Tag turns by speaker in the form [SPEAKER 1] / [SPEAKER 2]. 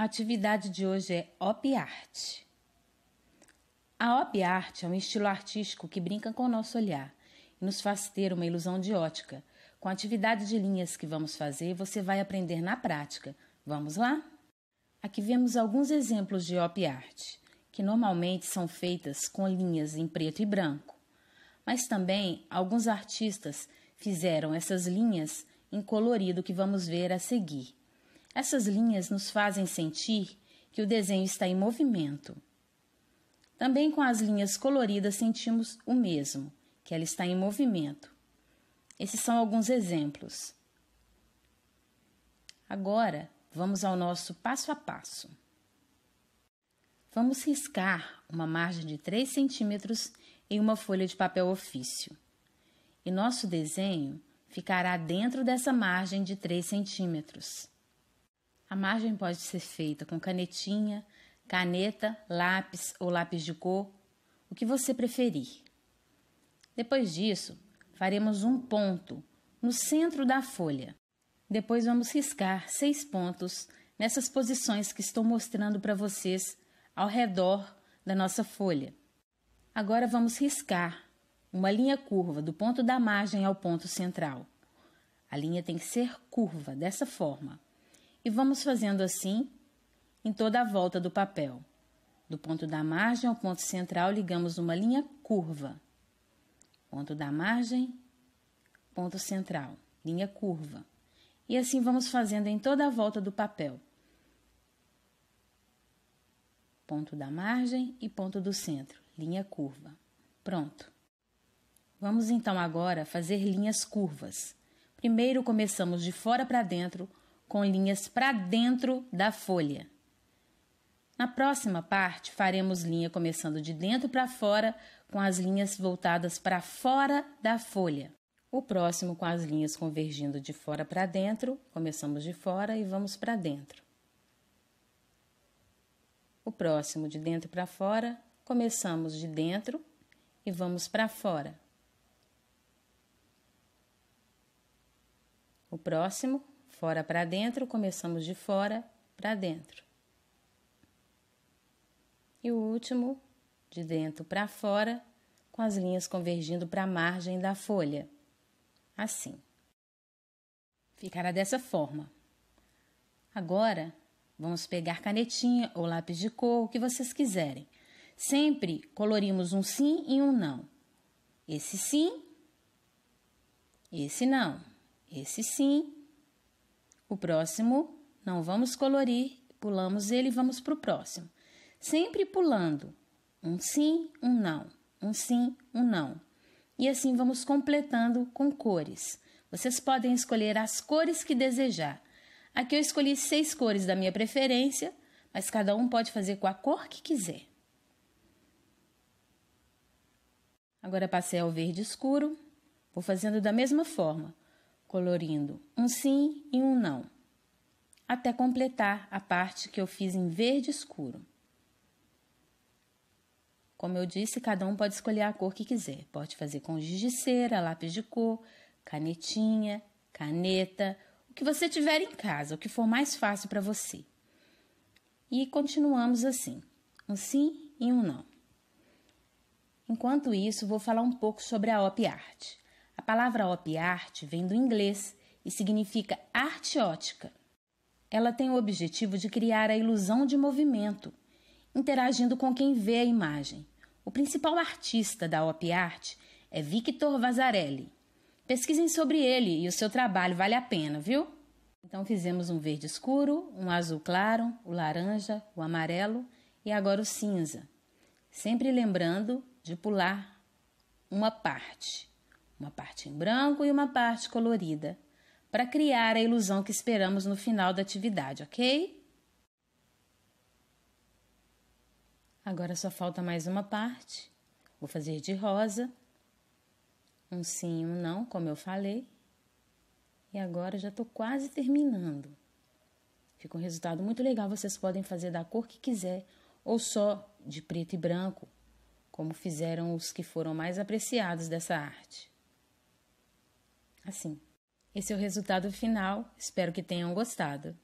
[SPEAKER 1] A atividade de hoje é op art. A op art é um estilo artístico que brinca com o nosso olhar e nos faz ter uma ilusão de ótica. Com a atividade de linhas que vamos fazer, você vai aprender na prática. Vamos lá? Aqui vemos alguns exemplos de op art, que normalmente são feitas com linhas em preto e branco. Mas também alguns artistas fizeram essas linhas em colorido que vamos ver a seguir. Essas linhas nos fazem sentir que o desenho está em movimento. Também com as linhas coloridas sentimos o mesmo, que ela está em movimento. Esses são alguns exemplos. Agora, vamos ao nosso passo a passo. Vamos riscar uma margem de 3 centímetros em uma folha de papel ofício. E nosso desenho ficará dentro dessa margem de 3 centímetros. A margem pode ser feita com canetinha, caneta, lápis ou lápis de cor, o que você preferir. Depois disso, faremos um ponto no centro da folha. Depois vamos riscar seis pontos nessas posições que estou mostrando para vocês ao redor da nossa folha. Agora vamos riscar uma linha curva do ponto da margem ao ponto central. A linha tem que ser curva, dessa forma. E vamos fazendo assim em toda a volta do papel. Do ponto da margem ao ponto central, ligamos uma linha curva. Ponto da margem, ponto central, linha curva. E assim vamos fazendo em toda a volta do papel. Ponto da margem e ponto do centro, linha curva. Pronto. Vamos então agora fazer linhas curvas. Primeiro começamos de fora para dentro com linhas para dentro da folha. Na próxima parte, faremos linha começando de dentro para fora, com as linhas voltadas para fora da folha. O próximo com as linhas convergindo de fora para dentro, começamos de fora e vamos para dentro. O próximo de dentro para fora, começamos de dentro e vamos para fora. O próximo fora para dentro, começamos de fora para dentro. E o último, de dentro para fora, com as linhas convergindo para a margem da folha. Assim. Ficará dessa forma. Agora, vamos pegar canetinha ou lápis de cor, o que vocês quiserem. Sempre colorimos um sim e um não. Esse sim, esse não. Esse sim, o próximo, não vamos colorir, pulamos ele e vamos para o próximo. Sempre pulando um sim, um não, um sim, um não. E assim vamos completando com cores. Vocês podem escolher as cores que desejar. Aqui eu escolhi seis cores da minha preferência, mas cada um pode fazer com a cor que quiser. Agora passei ao verde escuro. Vou fazendo da mesma forma colorindo um sim e um não, até completar a parte que eu fiz em verde escuro. Como eu disse, cada um pode escolher a cor que quiser. Pode fazer com giz de cera, lápis de cor, canetinha, caneta, o que você tiver em casa, o que for mais fácil para você. E continuamos assim, um sim e um não. Enquanto isso, vou falar um pouco sobre a op art a palavra op art vem do inglês e significa arte ótica. Ela tem o objetivo de criar a ilusão de movimento, interagindo com quem vê a imagem. O principal artista da op art é Victor Vasarelli. Pesquisem sobre ele e o seu trabalho vale a pena, viu? Então fizemos um verde escuro, um azul claro, o laranja, o amarelo e agora o cinza. Sempre lembrando de pular uma parte uma parte em branco e uma parte colorida, para criar a ilusão que esperamos no final da atividade, ok? Agora só falta mais uma parte. Vou fazer de rosa, um sim e um não, como eu falei. E agora já estou quase terminando. Fica um resultado muito legal. Vocês podem fazer da cor que quiser ou só de preto e branco, como fizeram os que foram mais apreciados dessa arte. Assim. Esse é o resultado final, espero que tenham gostado.